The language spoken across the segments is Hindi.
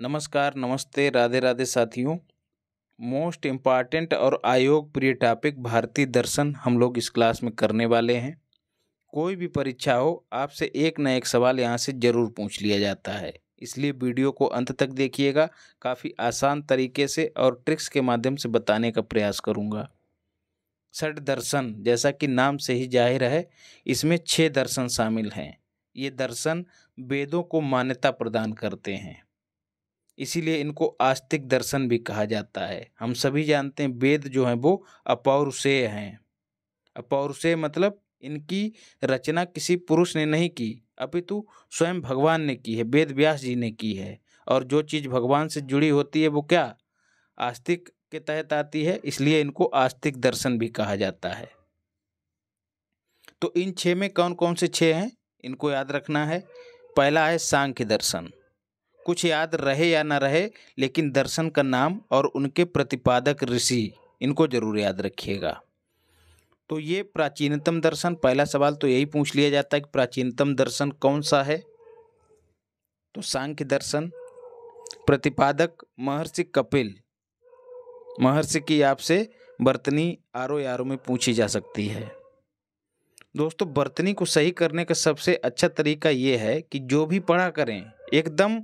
नमस्कार नमस्ते राधे राधे साथियों मोस्ट इम्पॉर्टेंट और आयोग प्रिय टॉपिक भारतीय दर्शन हम लोग इस क्लास में करने वाले हैं कोई भी परीक्षा हो आपसे एक न एक सवाल यहाँ से ज़रूर पूछ लिया जाता है इसलिए वीडियो को अंत तक देखिएगा काफ़ी आसान तरीके से और ट्रिक्स के माध्यम से बताने का प्रयास करूँगा षट दर्शन जैसा कि नाम से ही जाहिर है इसमें छः दर्शन शामिल हैं ये दर्शन वेदों को मान्यता प्रदान करते हैं इसीलिए इनको आस्तिक दर्शन भी कहा जाता है हम सभी जानते हैं वेद जो हैं वो अपौरुषेय हैं अपौरुषेय मतलब इनकी रचना किसी पुरुष ने नहीं की अपितु स्वयं भगवान ने की है वेद व्यास जी ने की है और जो चीज़ भगवान से जुड़ी होती है वो क्या आस्तिक के तहत आती है इसलिए इनको आस्तिक दर्शन भी कहा जाता है तो इन छः में कौन कौन से छः हैं इनको याद रखना है पहला है सांख्य दर्शन कुछ याद रहे या ना रहे लेकिन दर्शन का नाम और उनके प्रतिपादक ऋषि इनको जरूर याद रखिएगा तो ये प्राचीनतम दर्शन पहला सवाल तो यही पूछ लिया जाता है कि प्राचीनतम दर्शन कौन सा है तो सांख्य दर्शन प्रतिपादक महर्षि कपिल महर्षि की आपसे बर्तनी आरो यारो में पूछी जा सकती है दोस्तों बर्तनी को सही करने का सबसे अच्छा तरीका ये है कि जो भी पढ़ा करें एकदम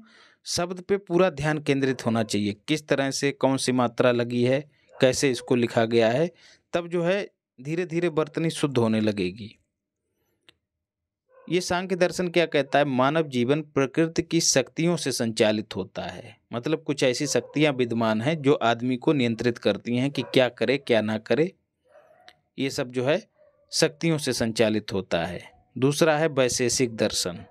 शब्द पे पूरा ध्यान केंद्रित होना चाहिए किस तरह से कौन सी मात्रा लगी है कैसे इसको लिखा गया है तब जो है धीरे धीरे बर्तनी शुद्ध होने लगेगी ये सांख्य दर्शन क्या कहता है मानव जीवन प्रकृति की शक्तियों से संचालित होता है मतलब कुछ ऐसी शक्तियाँ विद्यमान हैं जो आदमी को नियंत्रित करती हैं कि क्या करे क्या ना करे ये सब जो है शक्तियों से संचालित होता है दूसरा है वैशेषिक दर्शन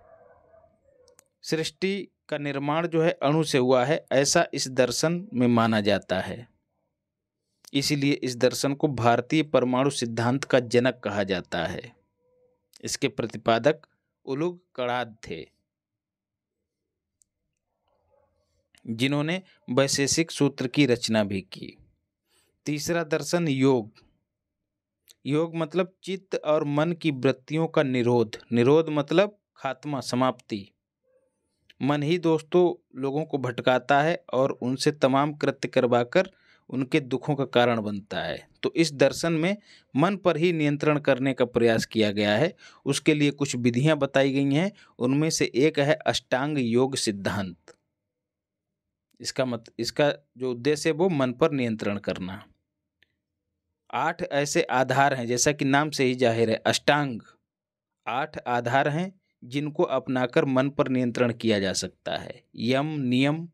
सृष्टि का निर्माण जो है अणु से हुआ है ऐसा इस दर्शन में माना जाता है इसीलिए इस दर्शन को भारतीय परमाणु सिद्धांत का जनक कहा जाता है इसके प्रतिपादक उलुग कड़ाद थे जिन्होंने वैशेषिक सूत्र की रचना भी की तीसरा दर्शन योग योग मतलब चित्त और मन की वृत्तियों का निरोध निरोध मतलब खात्मा समाप्ति मन ही दोस्तों लोगों को भटकाता है और उनसे तमाम कृत्य करवाकर उनके दुखों का कारण बनता है तो इस दर्शन में मन पर ही नियंत्रण करने का प्रयास किया गया है उसके लिए कुछ विधियां बताई गई हैं उनमें से एक है अष्टांग योग सिद्धांत इसका मत इसका जो उद्देश्य है वो मन पर नियंत्रण करना आठ ऐसे आधार हैं जैसा कि नाम से ही जाहिर है अष्टांग आठ आधार हैं जिनको अपनाकर मन पर नियंत्रण किया जा सकता है यम नियम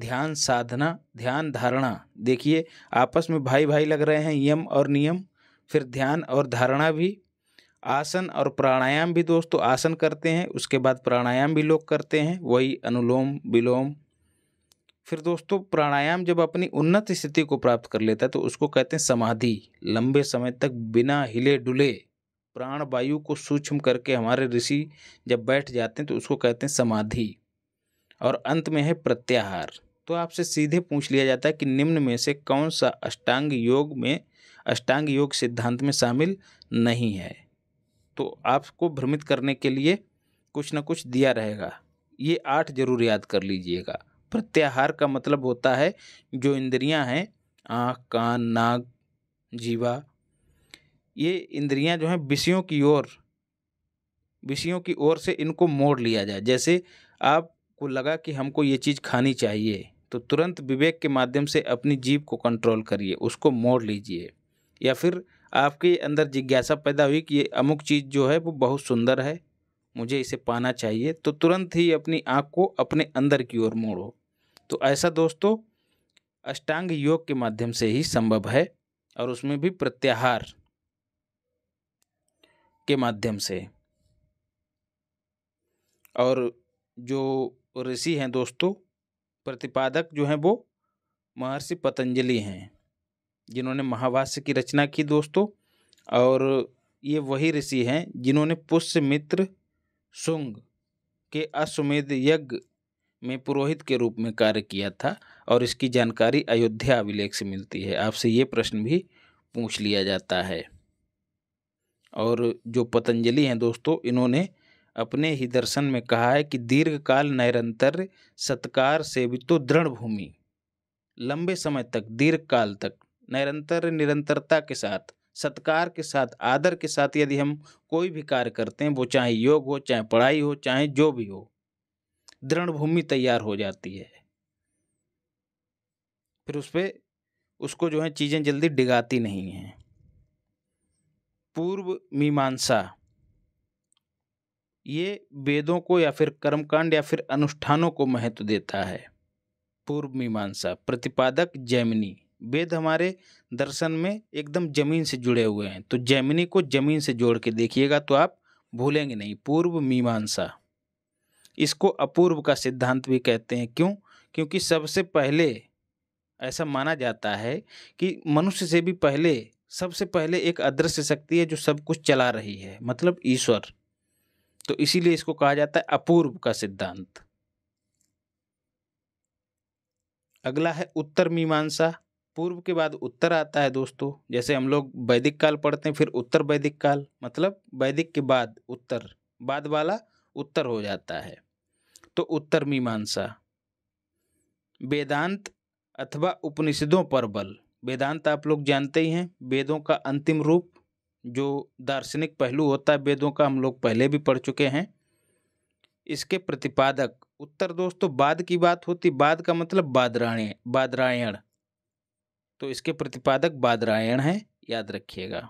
ध्यान साधना ध्यान धारणा देखिए आपस में भाई भाई लग रहे हैं यम और नियम फिर ध्यान और धारणा भी आसन और प्राणायाम भी दोस्तों आसन करते हैं उसके बाद प्राणायाम भी लोग करते हैं वही अनुलोम विलोम फिर दोस्तों प्राणायाम जब अपनी उन्नत स्थिति को प्राप्त कर लेता है तो उसको कहते हैं समाधि लंबे समय तक बिना हिले डुले प्राण वायु को सूक्ष्म करके हमारे ऋषि जब बैठ जाते हैं तो उसको कहते हैं समाधि और अंत में है प्रत्याहार तो आपसे सीधे पूछ लिया जाता है कि निम्न में से कौन सा अष्टांग योग में अष्टांग योग सिद्धांत में शामिल नहीं है तो आपको भ्रमित करने के लिए कुछ ना कुछ दिया रहेगा ये आठ जरूर याद कर लीजिएगा प्रत्याहार का मतलब होता है जो इंद्रियां हैं आँख कान नाग जीवा ये इंद्रियां जो हैं विषयों की ओर विषयों की ओर से इनको मोड़ लिया जाए जैसे आपको लगा कि हमको ये चीज़ खानी चाहिए तो तुरंत विवेक के माध्यम से अपनी जीव को कंट्रोल करिए उसको मोड़ लीजिए या फिर आपके अंदर जिज्ञासा पैदा हुई कि ये अमुक चीज़ जो है वो बहुत सुंदर है मुझे इसे पाना चाहिए तो तुरंत ही अपनी आँख को अपने अंदर की ओर मोड़ो तो ऐसा दोस्तों अष्टांग योग के माध्यम से ही संभव है और उसमें भी प्रत्याहार के माध्यम से और जो ऋषि हैं दोस्तों प्रतिपादक जो हैं वो महर्षि पतंजलि हैं जिन्होंने महाभाष्य की रचना की दोस्तों और ये वही ऋषि हैं जिन्होंने पुष्य मित्र शुंग के अश्वमेध यज्ञ में पुरोहित के रूप में कार्य किया था और इसकी जानकारी अयोध्या अभिलेख से मिलती है आपसे ये प्रश्न भी पूछ लिया जाता है और जो पतंजलि हैं दोस्तों इन्होंने अपने ही दर्शन में कहा है कि दीर्घकाल निरंतर सत्कार सेवितो दृढ़ भूमि लंबे समय तक दीर्घकाल तक निरंतर निरंतरता के साथ सत्कार के साथ आदर के साथ यदि हम कोई भी कार्य करते हैं वो चाहे योग हो चाहे पढ़ाई हो चाहे जो भी हो दृढ़ भूमि तैयार हो जाती है फिर उस पर उसको जो है चीज़ें जल्दी डिगाती नहीं हैं पूर्व मीमांसा ये वेदों को या फिर कर्मकांड या फिर अनुष्ठानों को महत्व देता है पूर्व मीमांसा प्रतिपादक जैमिनी वेद हमारे दर्शन में एकदम जमीन से जुड़े हुए हैं तो जैमिनी को जमीन से जोड़ के देखिएगा तो आप भूलेंगे नहीं पूर्व मीमांसा इसको अपूर्व का सिद्धांत भी कहते हैं क्यों क्योंकि सबसे पहले ऐसा माना जाता है कि मनुष्य से भी पहले सबसे पहले एक अदृश्य शक्ति है जो सब कुछ चला रही है मतलब ईश्वर तो इसीलिए इसको कहा जाता है अपूर्व का सिद्धांत अगला है उत्तर मीमांसा पूर्व के बाद उत्तर आता है दोस्तों जैसे हम लोग वैदिक काल पढ़ते हैं फिर उत्तर वैदिक काल मतलब वैदिक के बाद उत्तर बाद वाला उत्तर हो जाता है तो उत्तर मीमांसा वेदांत अथवा उपनिषदों पर बल वेदांत आप लोग जानते ही हैं वेदों का अंतिम रूप जो दार्शनिक पहलू होता है वेदों का हम लोग पहले भी पढ़ चुके हैं इसके प्रतिपादक उत्तर दोस्तों तो बाद की बात होती बाद का मतलब बादरायण बादरायण तो इसके प्रतिपादक बादरायण है याद रखिएगा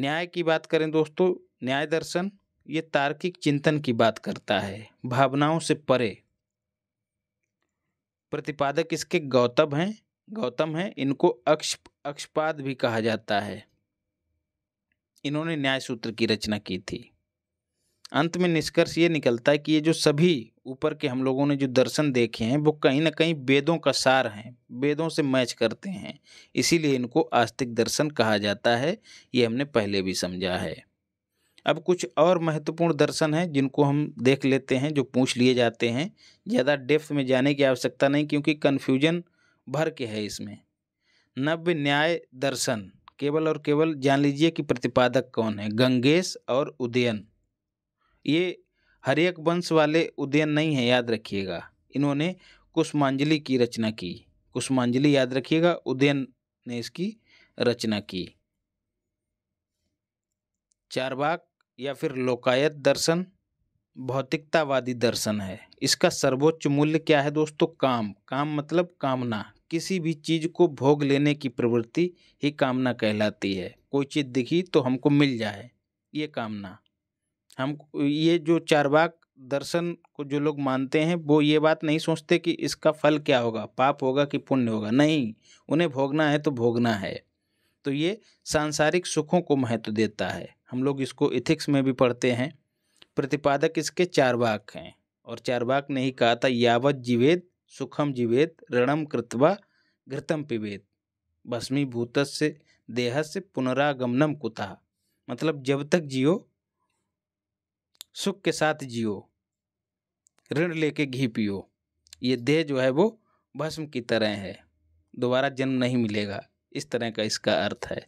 न्याय की बात करें दोस्तों न्याय दर्शन ये तार्किक चिंतन की बात करता है भावनाओं से परे प्रतिपादक इसके गौतम हैं गौतम हैं इनको अक्ष अक्षपाद भी कहा जाता है इन्होंने न्याय सूत्र की रचना की थी अंत में निष्कर्ष ये निकलता है कि ये जो सभी ऊपर के हम लोगों ने जो दर्शन देखे हैं वो कहीं ना कहीं वेदों का सार हैं वेदों से मैच करते हैं इसीलिए इनको आस्तिक दर्शन कहा जाता है ये हमने पहले भी समझा है अब कुछ और महत्वपूर्ण दर्शन हैं जिनको हम देख लेते हैं जो पूछ लिए जाते हैं ज़्यादा डेप्थ में जाने की आवश्यकता नहीं क्योंकि कन्फ्यूजन भर के है इसमें नव्य न्याय दर्शन केवल और केवल जान लीजिए कि प्रतिपादक कौन है गंगेश और उदयन ये हरियक वंश वाले उदयन नहीं है याद रखिएगा इन्होंने कुष्मांजलि की रचना की कुष्मांजलि याद रखिएगा उदयन ने इसकी रचना की चारबाग या फिर लोकायत दर्शन भौतिकतावादी दर्शन है इसका सर्वोच्च मूल्य क्या है दोस्तों काम काम मतलब कामना किसी भी चीज़ को भोग लेने की प्रवृत्ति ही कामना कहलाती है कोई चीज़ दिखी तो हमको मिल जाए ये कामना हम ये जो चारवाक दर्शन को जो लोग मानते हैं वो ये बात नहीं सोचते कि इसका फल क्या होगा पाप होगा कि पुण्य होगा नहीं उन्हें भोगना है तो भोगना है तो ये सांसारिक सुखों को महत्व देता है हम लोग इसको इथिक्स में भी पढ़ते हैं प्रतिपादक इसके चार वाक हैं और चार वाक ने ही कहा था यावत जीवेद सुखम जीवेद ऋणम कृतवा घृतम पिवेद भूतस से देह से पुनरागमनम कुतः मतलब जब तक जियो सुख के साथ जियो ऋण लेके घी पियो ये देह जो है वो भस्म की तरह है दोबारा जन्म नहीं मिलेगा इस तरह का इसका अर्थ है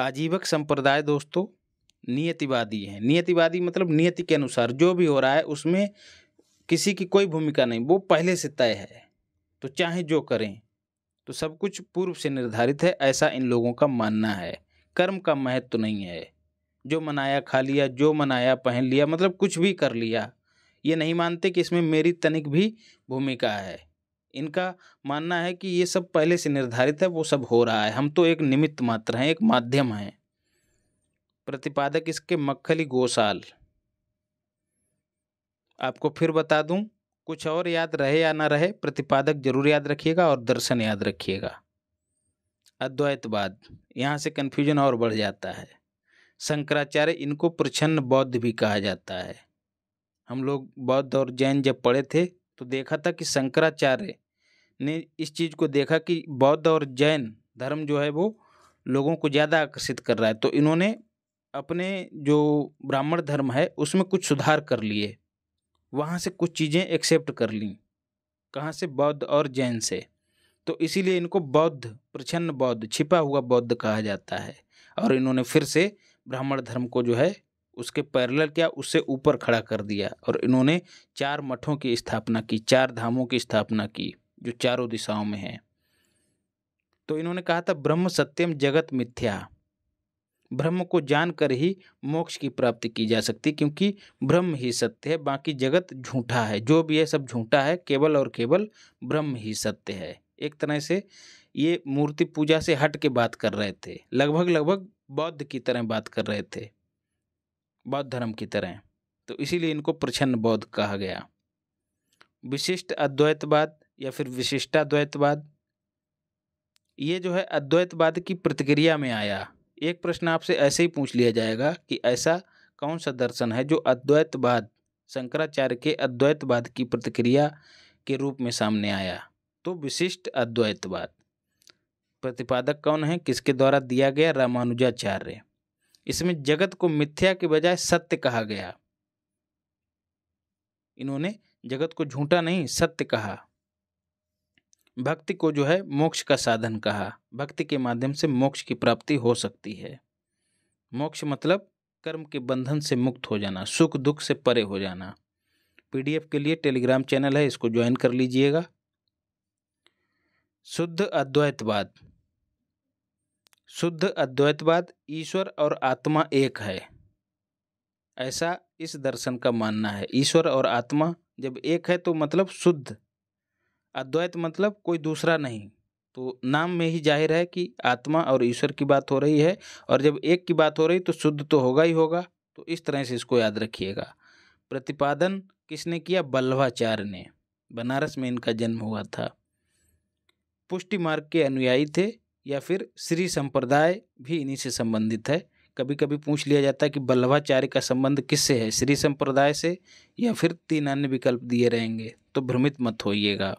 आजीवक संप्रदाय दोस्तों नियतिवादी है नियतिवादी मतलब नियति के अनुसार जो भी हो रहा है उसमें किसी की कोई भूमिका नहीं वो पहले से तय है तो चाहे जो करें तो सब कुछ पूर्व से निर्धारित है ऐसा इन लोगों का मानना है कर्म का महत्व तो नहीं है जो मनाया खा लिया जो मनाया पहन लिया मतलब कुछ भी कर लिया ये नहीं मानते कि इसमें मेरी तनिक भी भूमिका है इनका मानना है कि ये सब पहले से निर्धारित है वो सब हो रहा है हम तो एक निमित्त मात्र हैं एक माध्यम हैं प्रतिपादक इसके मक्खली गोसाल आपको फिर बता दूं कुछ और याद रहे या ना रहे प्रतिपादक जरूर याद रखिएगा और दर्शन याद रखिएगा अद्वैतवाद यहाँ से कन्फ्यूजन और बढ़ जाता है शंकराचार्य इनको प्रछन्न बौद्ध भी कहा जाता है हम लोग बौद्ध और जैन जब पढ़े थे तो देखा था कि शंकराचार्य ने इस चीज़ को देखा कि बौद्ध और जैन धर्म जो है वो लोगों को ज़्यादा आकर्षित कर रहा है तो इन्होंने अपने जो ब्राह्मण धर्म है उसमें कुछ सुधार कर लिए वहाँ से कुछ चीज़ें एक्सेप्ट कर ली कहाँ से बौद्ध और जैन से तो इसीलिए इनको बौद्ध प्रछन्न बौद्ध छिपा हुआ बौद्ध कहा जाता है और इन्होंने फिर से ब्राह्मण धर्म को जो है उसके पैरेलल क्या उससे ऊपर खड़ा कर दिया और इन्होंने चार मठों की स्थापना की चार धामों की स्थापना की जो चारों दिशाओं में है तो इन्होंने कहा था ब्रह्म सत्यम जगत मिथ्या ब्रह्म को जानकर ही मोक्ष की प्राप्ति की जा सकती क्योंकि ब्रह्म ही सत्य है बाकी जगत झूठा है जो भी है सब झूठा है केवल और केवल ब्रह्म ही सत्य है एक तरह से ये मूर्ति पूजा से हट के बात कर रहे थे लगभग लगभग बौद्ध की तरह बात कर रहे थे बौद्ध धर्म की तरह तो इसीलिए इनको प्रछन्न बौद्ध कहा गया विशिष्ट अद्वैतवाद या फिर विशिष्टा द्वैतवाद ये जो है अद्वैतवाद की प्रतिक्रिया में आया एक प्रश्न आपसे ऐसे ही पूछ लिया जाएगा कि ऐसा कौन सा दर्शन है जो अद्वैतवाद शंकराचार्य के अद्वैतवाद की प्रतिक्रिया के रूप में सामने आया तो विशिष्ट अद्वैतवाद प्रतिपादक कौन है किसके द्वारा दिया गया रामानुजाचार्य इसमें जगत को मिथ्या के बजाय सत्य कहा गया इन्होंने जगत को झूठा नहीं सत्य कहा भक्ति को जो है मोक्ष का साधन कहा भक्ति के माध्यम से मोक्ष की प्राप्ति हो सकती है मोक्ष मतलब कर्म के बंधन से मुक्त हो जाना सुख दुख से परे हो जाना पीडीएफ के लिए टेलीग्राम चैनल है इसको ज्वाइन कर लीजिएगा शुद्ध अद्वैतवाद शुद्ध अद्वैतवाद ईश्वर और आत्मा एक है ऐसा इस दर्शन का मानना है ईश्वर और आत्मा जब एक है तो मतलब शुद्ध अद्वैत मतलब कोई दूसरा नहीं तो नाम में ही जाहिर है कि आत्मा और ईश्वर की बात हो रही है और जब एक की बात हो रही तो शुद्ध तो होगा ही होगा तो इस तरह से इसको याद रखिएगा प्रतिपादन किसने किया बल्लभाचार्य ने बनारस में इनका जन्म हुआ था पुष्टि मार्ग के अनुयायी थे या फिर श्री संप्रदाय भी इन्हीं से संबंधित है कभी कभी पूछ लिया जाता है कि बल्लभाचार्य का संबंध किससे है श्री संप्रदाय से या फिर तीन अन्य विकल्प दिए रहेंगे तो भ्रमित मत होइएगा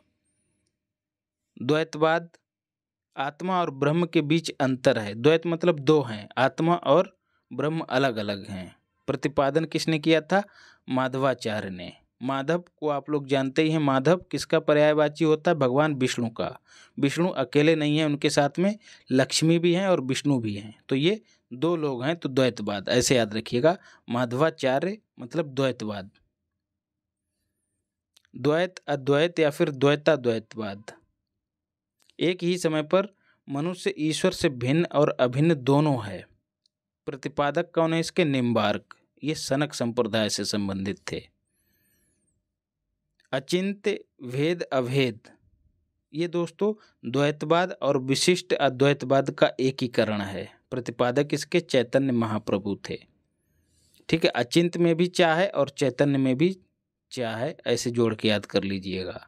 द्वैतवाद आत्मा और ब्रह्म के बीच अंतर है द्वैत मतलब दो हैं आत्मा और ब्रह्म अलग अलग हैं प्रतिपादन किसने किया था माधवाचार्य ने माधव को आप लोग जानते ही हैं माधव किसका पर्यायवाची होता है भगवान विष्णु का विष्णु अकेले नहीं है उनके साथ में लक्ष्मी भी हैं और विष्णु भी हैं तो ये दो लोग हैं तो द्वैतवाद ऐसे याद रखिएगा माधवाचार्य मतलब द्वैतवाद द्वैत अद्वैत या फिर द्वैता द्वैतवाद एक ही समय पर मनुष्य ईश्वर से भिन्न और अभिन्न दोनों है प्रतिपादक कौन है इसके निम्बार्क ये सनक संप्रदाय से संबंधित थे अचिंत्य भेद अभेद ये दोस्तों द्वैतवाद और विशिष्ट अद्वैतवाद का एकीकरण है प्रतिपादक इसके चैतन्य महाप्रभु थे ठीक है अचिंत में भी चाह है और चैतन्य में भी चाह है ऐसे जोड़ के याद कर लीजिएगा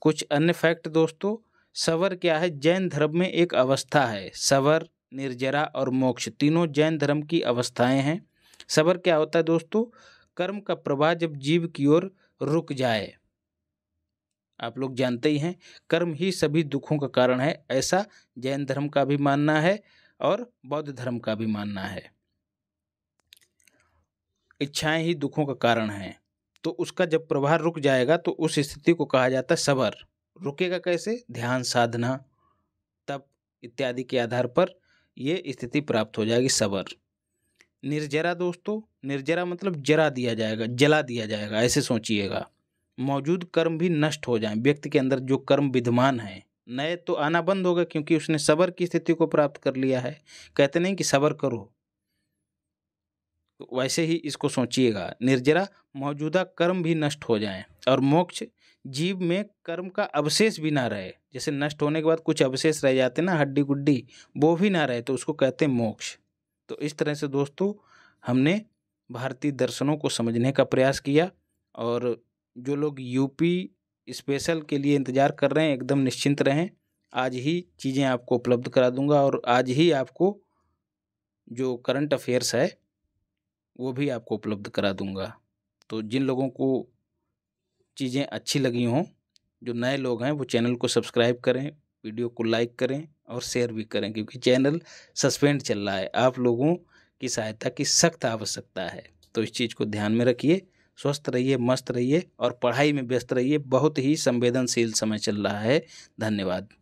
कुछ अन्य फैक्ट दोस्तों सवर क्या है जैन धर्म में एक अवस्था है सवर निर्जरा और मोक्ष तीनों जैन धर्म की अवस्थाएं हैं सबर क्या होता है दोस्तों कर्म का प्रवाह जब जीव की ओर रुक जाए आप लोग जानते ही हैं कर्म ही सभी दुखों का कारण है ऐसा जैन धर्म का भी मानना है और बौद्ध धर्म का भी मानना है इच्छाएं ही दुखों का कारण है तो उसका जब प्रवाह रुक जाएगा तो उस स्थिति को कहा जाता है सबर रुकेगा कैसे ध्यान साधना तप इत्यादि के आधार पर ये स्थिति प्राप्त हो जाएगी सबर निर्जरा दोस्तों निर्जरा मतलब जरा दिया जाएगा जला दिया जाएगा ऐसे सोचिएगा मौजूद कर्म भी नष्ट हो जाए व्यक्ति के अंदर जो कर्म विद्यमान है नए तो आना बंद होगा क्योंकि उसने सबर की स्थिति को प्राप्त कर लिया है कहते नहीं कि सबर करो तो वैसे ही इसको सोचिएगा निर्जरा मौजूदा कर्म भी नष्ट हो जाए और मोक्ष जीव में कर्म का अवशेष भी ना रहे जैसे नष्ट होने के बाद कुछ अवशेष रह जाते ना हड्डी गुड्डी वो भी ना रहे तो उसको कहते हैं मोक्ष तो इस तरह से दोस्तों हमने भारतीय दर्शनों को समझने का प्रयास किया और जो लोग यूपी स्पेशल के लिए इंतज़ार कर रहे हैं एकदम निश्चिंत रहें आज ही चीज़ें आपको उपलब्ध करा दूंगा और आज ही आपको जो करंट अफेयर्स है वो भी आपको उपलब्ध करा दूंगा तो जिन लोगों को चीज़ें अच्छी लगी हों जो नए लोग हैं वो चैनल को सब्सक्राइब करें वीडियो को लाइक करें और शेयर भी करें क्योंकि चैनल सस्पेंड चल रहा है आप लोगों की सहायता की सख्त आवश्यकता है तो इस चीज़ को ध्यान में रखिए स्वस्थ रहिए मस्त रहिए और पढ़ाई में व्यस्त रहिए बहुत ही संवेदनशील समय चल रहा है धन्यवाद